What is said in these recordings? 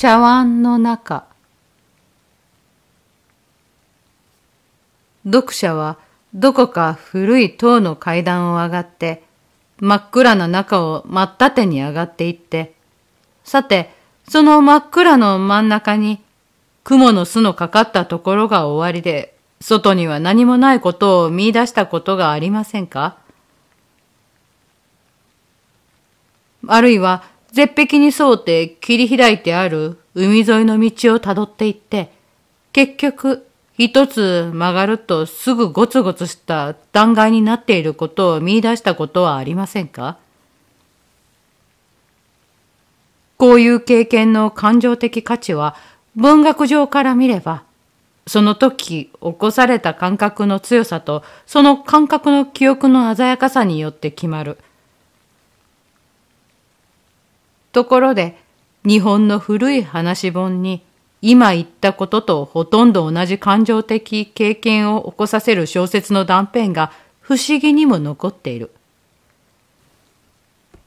茶碗の中読者はどこか古い塔の階段を上がって真っ暗な中を真っ縦に上がっていってさてその真っ暗の真ん中に雲の巣のかかったところが終わりで外には何もないことを見出したことがありませんかあるいは絶壁に沿って切り開いてある海沿いの道をたどっていって、結局、一つ曲がるとすぐゴツゴツした断崖になっていることを見出したことはありませんかこういう経験の感情的価値は文学上から見れば、その時起こされた感覚の強さとその感覚の記憶の鮮やかさによって決まる。ところで、日本の古い話本に今言ったこととほとんど同じ感情的経験を起こさせる小説の断片が不思議にも残っている。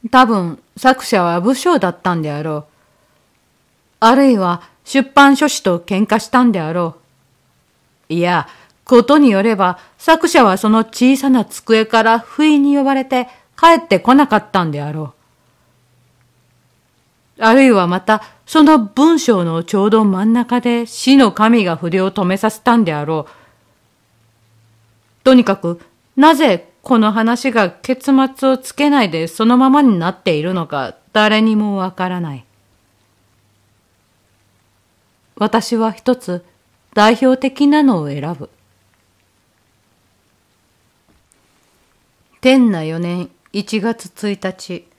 多分作者は武将だったんであろう。あるいは出版書士と喧嘩したんであろう。いや、ことによれば作者はその小さな机から不意に呼ばれて帰ってこなかったんであろう。あるいはまた、その文章のちょうど真ん中で死の神が筆を止めさせたんであろう。とにかく、なぜこの話が結末をつけないでそのままになっているのか誰にもわからない。私は一つ代表的なのを選ぶ。天那四年一月一日。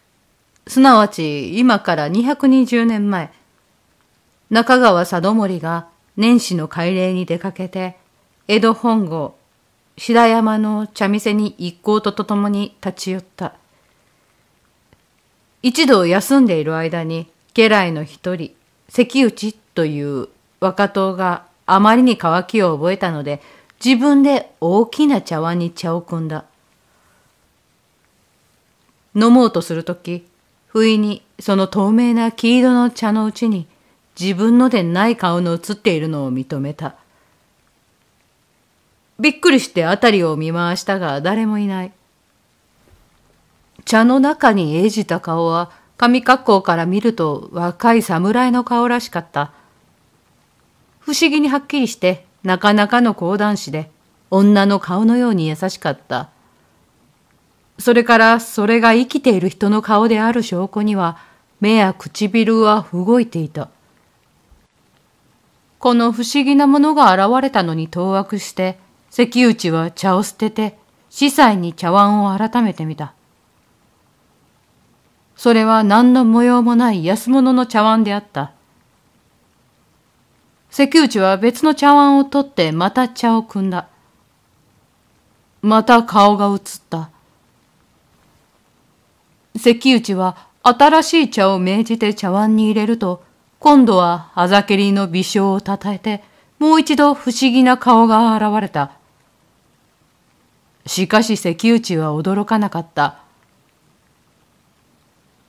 すなわち今から220年前、中川貞盛が年始の改礼に出かけて、江戸本郷、白山の茶店に一行とともに立ち寄った。一度休んでいる間に、家来の一人、関内という若党があまりに乾きを覚えたので、自分で大きな茶碗に茶を汲んだ。飲もうとするとき、不意にその透明な黄色の茶のうちに自分のでない顔の写っているのを認めた。びっくりして辺りを見回したが誰もいない。茶の中にえじた顔は上格好から見ると若い侍の顔らしかった。不思議にはっきりしてなかなかの講談師で女の顔のように優しかった。それからそれが生きている人の顔である証拠には目や唇は動いていた。この不思議なものが現れたのに当惑して、関内は茶を捨てて、司祭に茶碗を改めてみた。それは何の模様もない安物の茶碗であった。関内は別の茶碗を取ってまた茶を汲んだ。また顔が映った。関内は新しい茶を命じて茶碗に入れると、今度はあざけりの微笑をたたえて、もう一度不思議な顔が現れた。しかし関内は驚かなかった。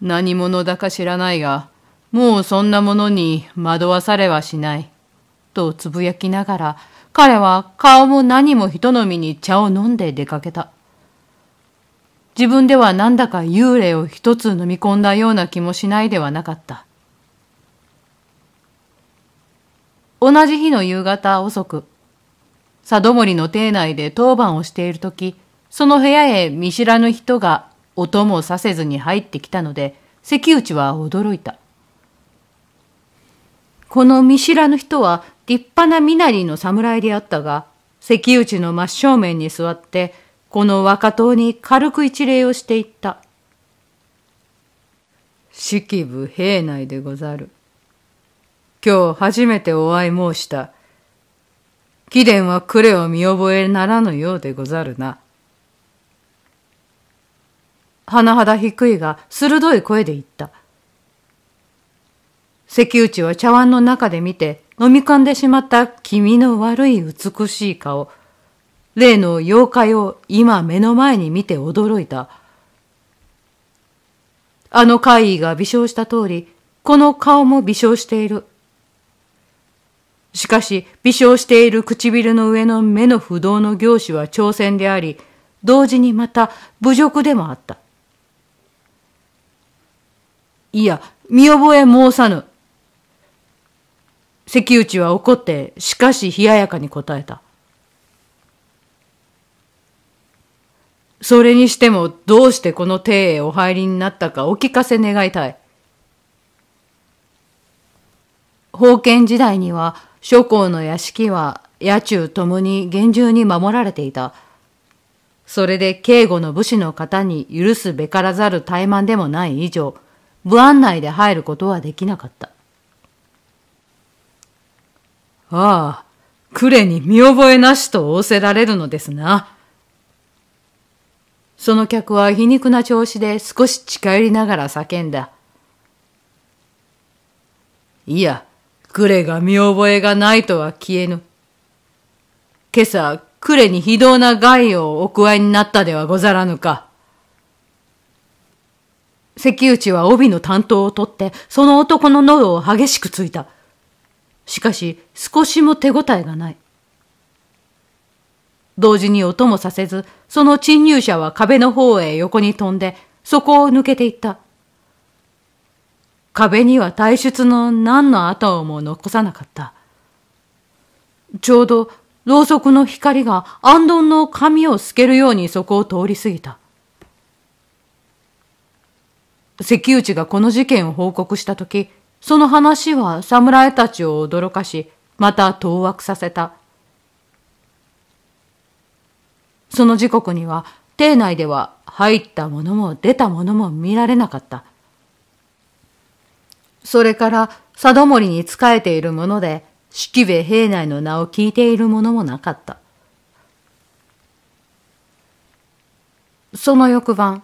何者だか知らないが、もうそんなものに惑わされはしない。とつぶやきながら、彼は顔も何も人のみに茶を飲んで出かけた。自分ではなんだか幽霊を一つ飲み込んだような気もしないではなかった。同じ日の夕方遅く、佐渡森の邸内で当番をしているとき、その部屋へ見知らぬ人が音もさせずに入ってきたので、関内は驚いた。この見知らぬ人は立派な身なりの侍であったが、関内の真正面に座って、この若党に軽く一礼をしていった。式部兵内でござる。今日初めてお会い申した。貴殿は呉を見覚えならぬようでござるな。甚だ低いが鋭い声で言った。関内は茶碗の中で見て飲み込んでしまった気味の悪い美しい顔。例の妖怪を今目の前に見て驚いた。あの怪異が微笑した通り、この顔も微笑している。しかし、微笑している唇の上の目の不動の行使は挑戦であり、同時にまた侮辱でもあった。いや、見覚え申さぬ。関内は怒って、しかし冷ややかに答えた。それにしてもどうしてこの邸へお入りになったかお聞かせ願いたい。封建時代には諸侯の屋敷は野中ともに厳重に守られていた。それで警護の武士の方に許すべからざる怠慢でもない以上、部案内で入ることはできなかった。ああ、呉に見覚えなしと仰せられるのですな。その客は皮肉な調子で少し近寄りながら叫んだ。いや、クレが見覚えがないとは消えぬ。今朝、クレに非道な害をお加えになったではござらぬか。関内は帯の担当を取って、その男の喉を激しくついた。しかし、少しも手応えがない。同時に音もさせず、その侵入者は壁の方へ横に飛んで、そこを抜けていった。壁には退出の何の跡も残さなかった。ちょうど、ろうそくの光が暗んの髪を透けるようにそこを通り過ぎた。関内がこの事件を報告したとき、その話は侍たちを驚かし、また当惑させた。その時刻には邸内では入ったものも出たものも見られなかった。それから佐渡森に仕えているもので、式部兵内の名を聞いているものもなかった。その翌晩、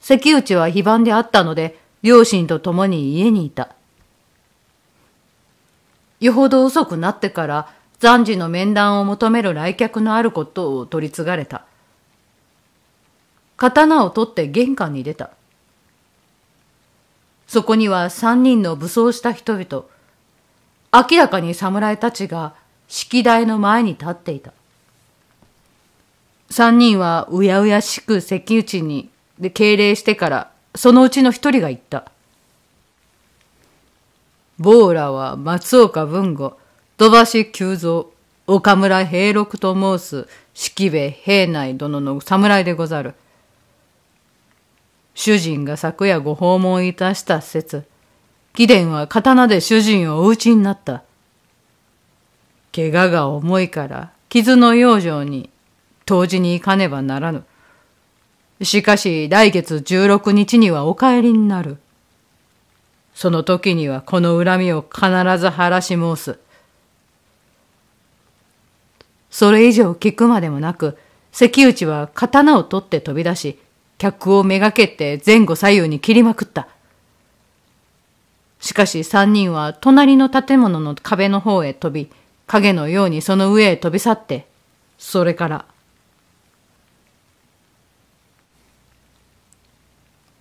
関内は非番であったので、両親と共に家にいた。よほど遅くなってから、暫時の面談を求める来客のあることを取り継がれた。刀を取って玄関に出た。そこには三人の武装した人々、明らかに侍たちが式台の前に立っていた。三人はうやうやしく石打ちにで敬礼してから、そのうちの一人が言った。ボーラは松岡文吾、土橋久蔵、岡村平六と申す、式兵平内殿の侍でござる。主人が昨夜ご訪問いたした説、貴殿は刀で主人をお討ちになった。怪我が重いから、傷の養生に、当時に行かねばならぬ。しかし、来月16日にはお帰りになる。その時にはこの恨みを必ず晴らし申す。それ以上聞くまでもなく、関内は刀を取って飛び出し、客をめがけて前後左右に切りまくった。しかし三人は隣の建物の壁の方へ飛び、影のようにその上へ飛び去って、それから、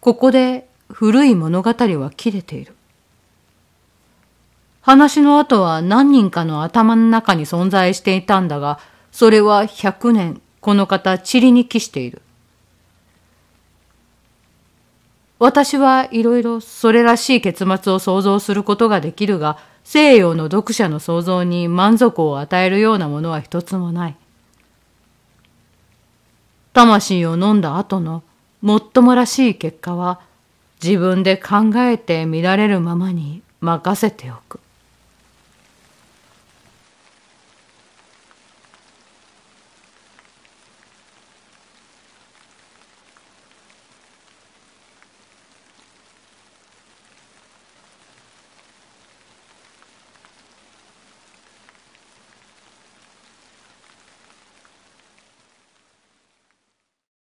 ここで古い物語は切れている。話の後は何人かの頭の中に存在していたんだが、それは100年、この方、塵に帰している。私はいろいろそれらしい結末を想像することができるが、西洋の読者の想像に満足を与えるようなものは一つもない。魂を飲んだ後のもっともらしい結果は、自分で考えて見られるままに任せておく。